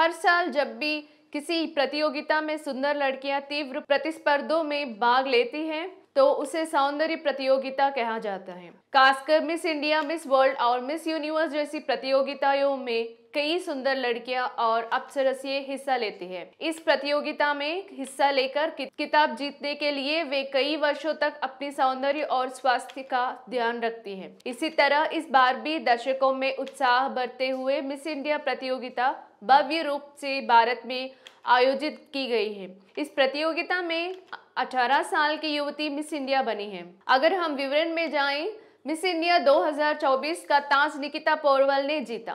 हर साल जब भी किसी प्रतियोगिता में सुंदर लड़कियां तीव्र प्रतिस्पर्धों में भाग लेती हैं तो उसे सौंदर्य प्रतियोगिता कहा जाता है खासकर मिस इंडिया मिस वर्ल्ड और मिस यूनिवर्स जैसी प्रतियोगिताओं में कई सुंदर लड़कियां और अप्सरसिये हिस्सा लेती हैं। इस प्रतियोगिता में हिस्सा लेकर किताब जीतने के लिए वे कई वर्षों तक अपनी सौंदर्य और स्वास्थ्य का ध्यान रखती हैं। इसी तरह इस बार भी दर्शकों में उत्साह बढ़ते हुए मिस इंडिया प्रतियोगिता भव्य रूप से भारत में आयोजित की गई है इस प्रतियोगिता में 18 साल की युवती मिस इंडिया बनी है अगर हम विवरण में जाएं मिस इंडिया 2024 का ताज निकिता पोरवल ने जीता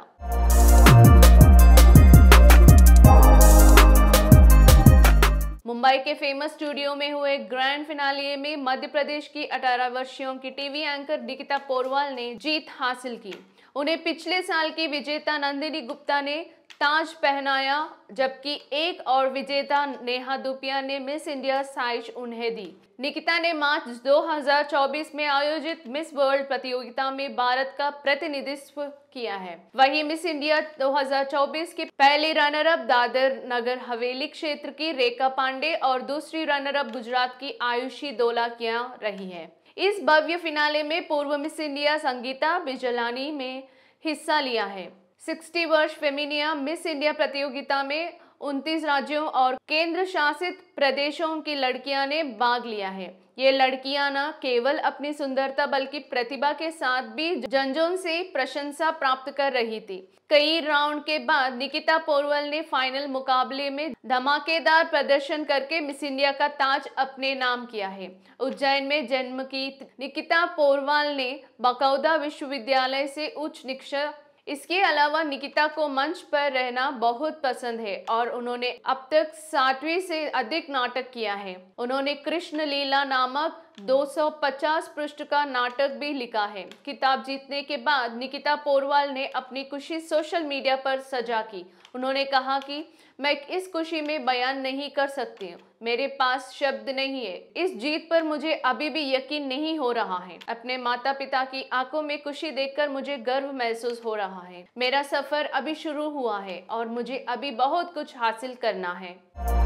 मुंबई के फेमस स्टूडियो में हुए ग्रैंड फिनाले में मध्य प्रदेश की 18 वर्षीयों की टीवी एंकर निकिता पोरवाल ने जीत हासिल की उन्हें पिछले साल की विजेता नंदिनी गुप्ता ने ताज पहनाया जबकि एक और विजेता नेहा दुपिया ने मिस इंडिया साइज उन्हें दी निकिता ने मार्च 2024 में आयोजित मिस वर्ल्ड प्रतियोगिता में भारत का प्रतिनिधित्व किया है वहीं मिस इंडिया 2024 की पहली रनर अप दादर नगर हवेली क्षेत्र की रेखा पांडे और दूसरी रनर अप गुजरात की आयुषी दोला किया रही है इस भव्य फिनाले में पूर्व मिस इंडिया संगीता बिजलानी में हिस्सा लिया है 60 वर्ष फेमिनिया मिस इंडिया प्रतियोगिता में 29 राज्यों और केंद्र शासित प्रदेशों की लड़कियां ने भाग लिया है ये लड़कियां न केवल अपनी सुंदरता बल्कि प्रतिभा के साथ भी जंजोन से प्रशंसा प्राप्त कर रही थी कई राउंड के बाद निकिता पोरवल ने फाइनल मुकाबले में धमाकेदार प्रदर्शन करके मिस इंडिया का ताज अपने नाम किया है उज्जैन में जन्म की निकिता पोरवाल ने बकौदा विश्वविद्यालय से उच्च शिक्षा इसके अलावा निकिता को मंच पर रहना बहुत पसंद है और उन्होंने अब तक साठवें से अधिक नाटक किया है उन्होंने कृष्ण लीला नामक 250 पृष्ठ का नाटक भी लिखा है किताब जीतने के बाद निकिता पोरवाल ने अपनी खुशी सोशल मीडिया पर सजा की उन्होंने कहा कि मैं इस खुशी में बयान नहीं कर सकती हूँ मेरे पास शब्द नहीं है इस जीत पर मुझे अभी भी यकीन नहीं हो रहा है अपने माता पिता की आंखों में खुशी देखकर मुझे गर्व महसूस हो रहा है मेरा सफर अभी शुरू हुआ है और मुझे अभी बहुत कुछ हासिल करना है